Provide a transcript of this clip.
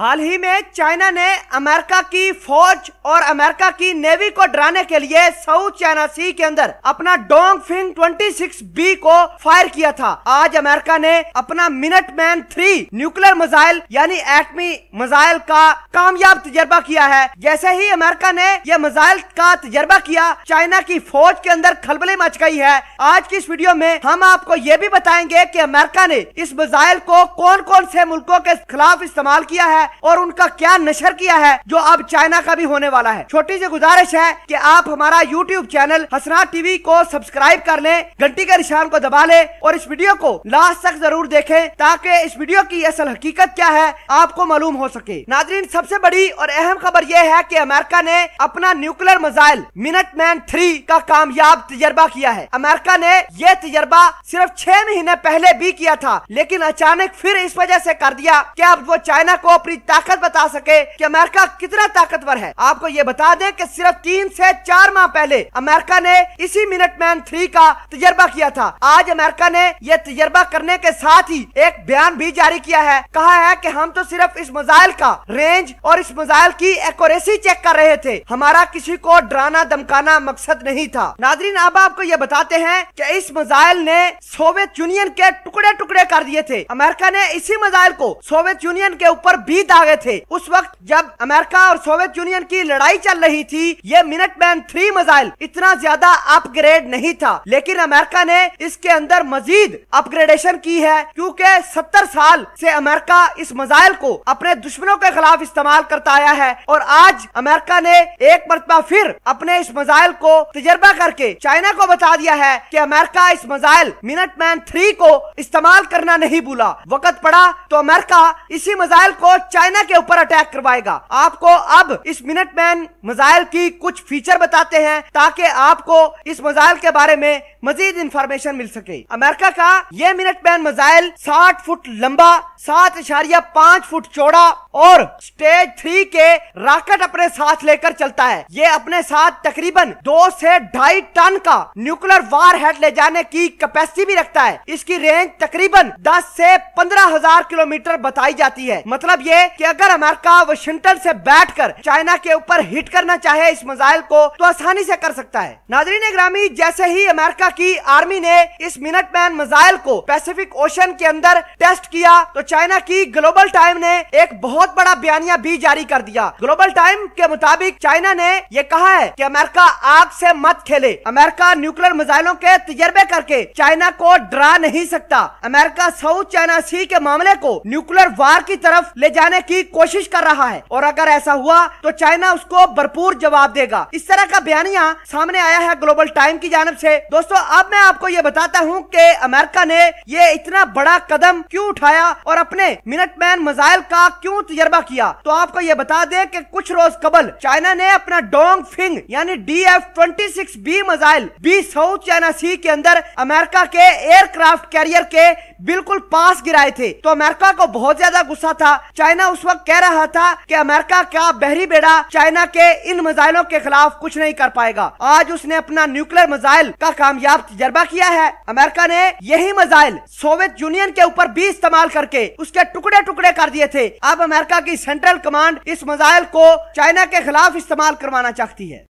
हाल ही में चाइना ने अमेरिका की फौज और अमेरिका की नेवी को डराने के लिए साउथ चाइना सी के अंदर अपना डोंग फिंग 26 बी को फायर किया था आज अमेरिका ने अपना Minuteman three nuclear missile यानी एटमी मिसाइल का कामयाब तजर्बा किया है जैसे ही अमेरिका ने यह मिसाइल का तजर्बा किया चाइना की फौज के अंदर खलबली मच गई है आज की इस वीडियो में हम आपको ये भी बताएंगे की अमेरिका ने इस मिसाइल को कौन कौन से मुल्कों के खिलाफ इस्तेमाल किया है और उनका क्या नशर किया है जो अब चाइना का भी होने वाला है छोटी सी गुजारिश है कि आप हमारा यूट्यूब चैनल हसना टीवी को सब्सक्राइब कर लें घंटी के निशान को दबा लें और इस वीडियो को लास्ट तक जरूर देखें ताकि इस वीडियो की असल हकीकत क्या है आपको मालूम हो सके नाजरीन सबसे बड़ी और अहम खबर यह है की अमेरिका ने अपना nuclear missile Minuteman three का कामयाब तजर्बा किया है अमेरिका ने यह तजर्बा सिर्फ छह महीने पहले भी किया था लेकिन अचानक फिर इस वजह से कर दिया कि अब वो चाइना को अपनी ताकत बता सके कि अमेरिका कितना ताकतवर है आपको ये बता दें कि सिर्फ तीन से चार माह पहले अमेरिका ने इसी मिनट मैन थ्री का तजर्बा किया था आज अमेरिका ने यह तजर्बा करने के साथ ही एक बयान भी जारी किया है कहा है कि हम तो सिर्फ इस मिसाइल का रेंज और इस मिसाइल की एक्यूरेसी चेक कर रहे थे हमारा किसी को डराना धमकाना मकसद नहीं था नाजरीन अब आपको ये बताते हैं कि इस मिसाइल ने सोवियत यूनियन के टुकड़े टुकड़े कर दिए थे अमेरिका ने इसी मिसाइल को सोवियत यूनियन के ऊपर भी शहीद आ थे उस वक्त जब अमेरिका और सोवियत यूनियन की लड़ाई चल रही थी ये मिनट मैन थ्री मिसाइल इतना ज्यादा अपग्रेड नहीं था लेकिन अमेरिका ने इसके अंदर मजीद अपग्रेडेशन की है क्योंकि सत्तर साल से अमेरिका इस मिसाइल को अपने दुश्मनों के खिलाफ इस्तेमाल करता आया है और आज अमेरिका ने एक मरतबा फिर अपने इस मिसाइल को तजर्बा करके चाइना को बता दिया है कि अमेरिका इस मिसाइल मिनट मैन थ्री को इस्तेमाल करना नहीं भूला वक्त पड़ा तो अमेरिका इसी मिसाइल को चाइना के ऊपर अटैक करवाएगा आपको अब इस मिनट मैन मिसाइल की कुछ फीचर बताते हैं ताकि आपको इस मिसाइल के बारे में मजीद इंफॉर्मेशन मिल सके अमेरिका का ये मिनट मैन मिसाइल साठ फुट लंबा सात इशारिया पाँच फुट चौड़ा और स्टेज थ्री के राकेट अपने साथ लेकर चलता है ये अपने साथ तकरीबन दो से ढाई टन का न्यूक्लियर वार हेड ले जाने की कैपेसिटी भी रखता है इसकी रेंज तकरीबन दस से पंद्रह हजार किलोमीटर बताई जाती है मतलब ये है कि अगर अमेरिका वाशिंगटन से बैठकर चाइना के ऊपर हिट करना चाहे इस मिसाइल को तो आसानी से कर सकता है नाजरीन ग्रामी जैसे ही अमेरिका की आर्मी ने इस मिनट मैन मिसाइल को पैसिफिक ओशन के अंदर टेस्ट किया तो चाइना की ग्लोबल टाइम ने एक बहुत बड़ा बयानिया भी जारी कर दिया ग्लोबल टाइम के मुताबिक चाइना ने यह कहा है की अमेरिका आग से मत खेले अमेरिका न्यूक्लियर मिसाइलों के तजर्बे करके चाइना को डरा नहीं सकता अमेरिका साउथ चाइना सी के मामले को न्यूक्लियर वार की तरफ ले जाने जाने की कोशिश कर रहा है और अगर ऐसा हुआ तो चाइना उसको भरपूर जवाब देगा इस तरह का बयानिया सामने आया है ग्लोबल टाइम की जानब से दोस्तों अब मैं आपको ये बताता हूँ कि अमेरिका ने ये इतना बड़ा कदम क्यों उठाया और अपने मैन मिजाइल का क्यों तजर्बा किया तो आपको ये बता दें कि कुछ रोज कबल चाइना ने अपना डोंग फिंग यानी D F twenty six B missile बी साउथ चाइना सी के अंदर अमेरिका के एयरक्राफ्ट कैरियर के बिल्कुल पास गिराए थे तो अमेरिका को बहुत ज्यादा गुस्सा था चाइना चाइना उस वक्त कह रहा था कि अमेरिका का बहरी बेड़ा चाइना के इन मिसाइलों के खिलाफ कुछ नहीं कर पाएगा आज उसने अपना न्यूक्लियर मिसाइल का कामयाब तजर्बा किया है अमेरिका ने यही मिसाइल सोवियत यूनियन के ऊपर भी इस्तेमाल करके उसके टुकड़े टुकड़े कर दिए थे अब अमेरिका की सेंट्रल कमांड इस मिसाइल को चाइना के खिलाफ इस्तेमाल करवाना चाहती है